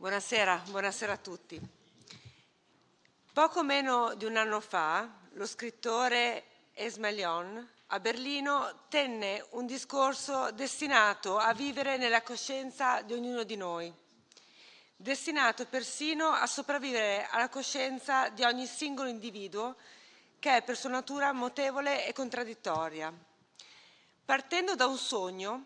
Buonasera, buonasera a tutti. Poco meno di un anno fa lo scrittore Esmalion a Berlino tenne un discorso destinato a vivere nella coscienza di ognuno di noi, destinato persino a sopravvivere alla coscienza di ogni singolo individuo che è per sua natura mutevole e contraddittoria. Partendo da un sogno,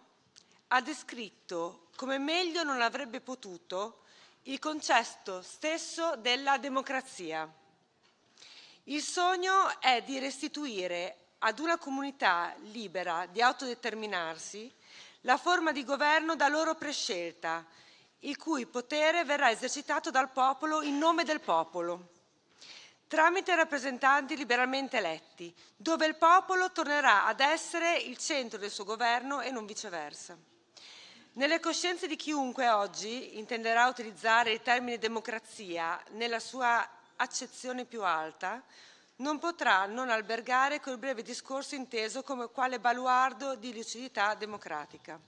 ha descritto come meglio non avrebbe potuto il concetto stesso della democrazia. Il sogno è di restituire ad una comunità libera di autodeterminarsi la forma di governo da loro prescelta, il cui potere verrà esercitato dal popolo in nome del popolo, tramite rappresentanti liberalmente eletti, dove il popolo tornerà ad essere il centro del suo governo e non viceversa. Nelle coscienze di chiunque oggi intenderà utilizzare il termine democrazia nella sua accezione più alta, non potrà non albergare quel breve discorso inteso come quale baluardo di lucidità democratica,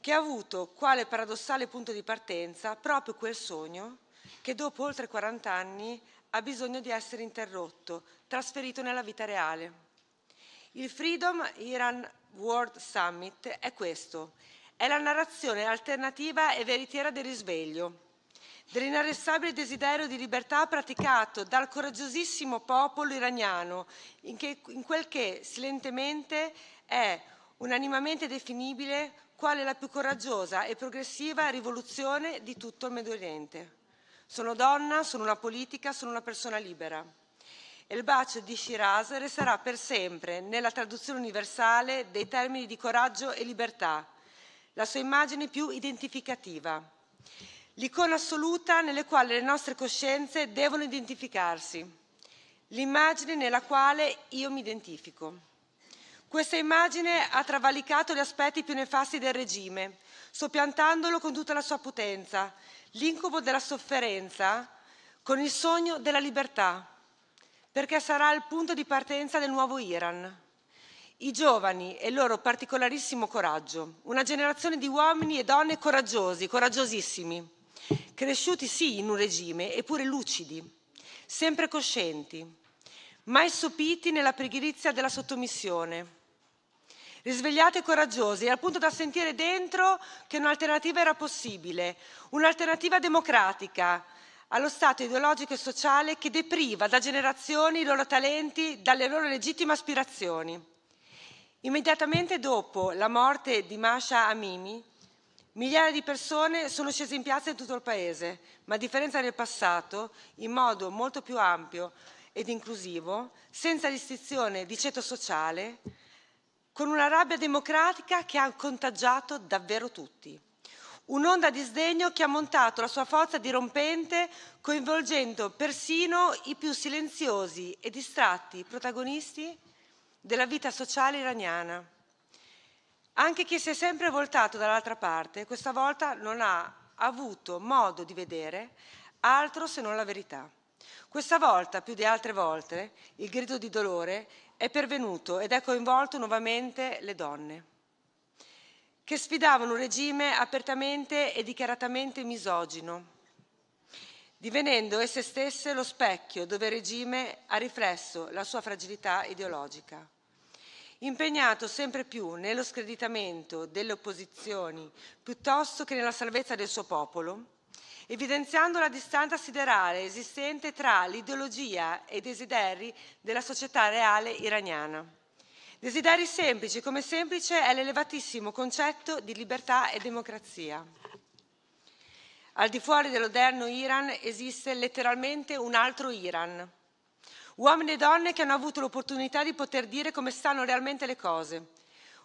che ha avuto quale paradossale punto di partenza proprio quel sogno che dopo oltre 40 anni ha bisogno di essere interrotto, trasferito nella vita reale. Il Freedom Iran World Summit è questo, è la narrazione alternativa e veritiera del risveglio, dell'inarrestabile desiderio di libertà praticato dal coraggiosissimo popolo iraniano, in, che, in quel che silentemente è unanimamente definibile quale la più coraggiosa e progressiva rivoluzione di tutto il Medio Oriente. Sono donna, sono una politica, sono una persona libera e il bacio di Shiraz resterà per sempre nella traduzione universale dei termini di coraggio e libertà, la sua immagine più identificativa, l'icona assoluta nelle quali le nostre coscienze devono identificarsi, l'immagine nella quale io mi identifico. Questa immagine ha travalicato gli aspetti più nefasti del regime, soppiantandolo con tutta la sua potenza, l'incubo della sofferenza con il sogno della libertà perché sarà il punto di partenza del nuovo Iran. I giovani e il loro particolarissimo coraggio, una generazione di uomini e donne coraggiosi, coraggiosissimi, cresciuti sì in un regime, eppure lucidi, sempre coscienti, mai sopiti nella pigrizia della sottomissione, risvegliati e coraggiosi, al punto da sentire dentro che un'alternativa era possibile, un'alternativa democratica, allo stato ideologico e sociale che depriva da generazioni i loro talenti dalle loro legittime aspirazioni. Immediatamente dopo la morte di Masha Amimi, migliaia di persone sono scese in piazza in tutto il paese, ma a differenza del passato, in modo molto più ampio ed inclusivo, senza distinzione di ceto sociale, con una rabbia democratica che ha contagiato davvero tutti. Un'onda di sdegno che ha montato la sua forza dirompente, coinvolgendo persino i più silenziosi e distratti protagonisti della vita sociale iraniana. Anche chi si è sempre voltato dall'altra parte, questa volta non ha avuto modo di vedere altro se non la verità. Questa volta, più di altre volte, il grido di dolore è pervenuto ed è coinvolto nuovamente le donne che sfidavano un regime apertamente e dichiaratamente misogino, divenendo esse stesse lo specchio dove il regime ha riflesso la sua fragilità ideologica impegnato sempre più nello screditamento delle opposizioni piuttosto che nella salvezza del suo popolo, evidenziando la distanza siderale esistente tra l'ideologia e i desideri della società reale iraniana. Desideri semplici, come semplice è l'elevatissimo concetto di libertà e democrazia. Al di fuori dell'oderno Iran esiste letteralmente un altro Iran. Uomini e donne che hanno avuto l'opportunità di poter dire come stanno realmente le cose.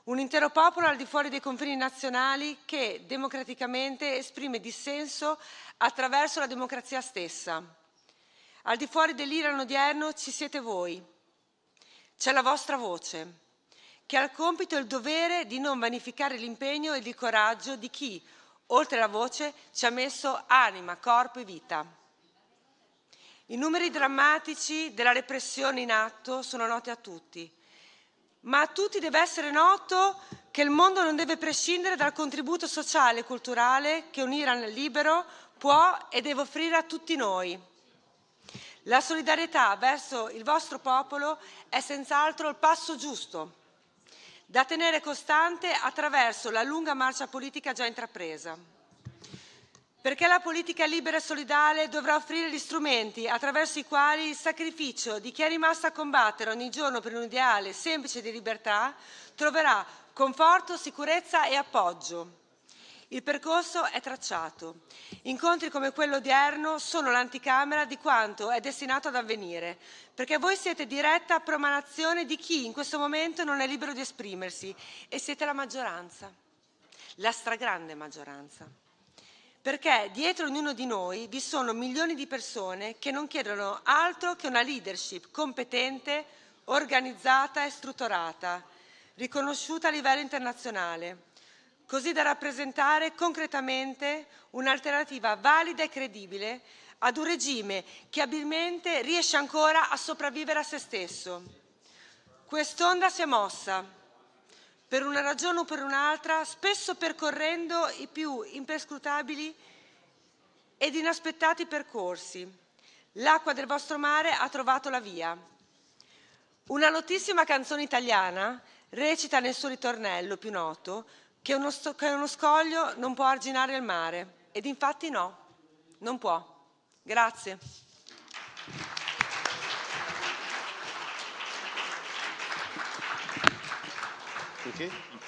Un intero popolo al di fuori dei confini nazionali che democraticamente esprime dissenso attraverso la democrazia stessa. Al di fuori dell'Iran odierno ci siete voi. C'è la vostra voce che ha il compito e il dovere di non vanificare l'impegno e il coraggio di chi, oltre la voce, ci ha messo anima, corpo e vita. I numeri drammatici della repressione in atto sono noti a tutti, ma a tutti deve essere noto che il mondo non deve prescindere dal contributo sociale e culturale che un Iran libero può e deve offrire a tutti noi. La solidarietà verso il vostro popolo è senz'altro il passo giusto da tenere costante attraverso la lunga marcia politica già intrapresa. Perché la politica libera e solidale dovrà offrire gli strumenti attraverso i quali il sacrificio di chi è rimasto a combattere ogni giorno per un ideale semplice di libertà troverà conforto, sicurezza e appoggio. Il percorso è tracciato. Incontri come quello odierno sono l'anticamera di quanto è destinato ad avvenire, perché voi siete diretta promanazione di chi in questo momento non è libero di esprimersi e siete la maggioranza, la stragrande maggioranza. Perché dietro ognuno di noi vi sono milioni di persone che non chiedono altro che una leadership competente, organizzata e strutturata, riconosciuta a livello internazionale così da rappresentare concretamente un'alternativa valida e credibile ad un regime che abilmente riesce ancora a sopravvivere a se stesso. Quest'onda si è mossa, per una ragione o per un'altra, spesso percorrendo i più imperscrutabili ed inaspettati percorsi. L'acqua del vostro mare ha trovato la via. Una notissima canzone italiana recita nel suo ritornello più noto che uno, che uno scoglio non può arginare il mare. Ed infatti no, non può. Grazie. Okay.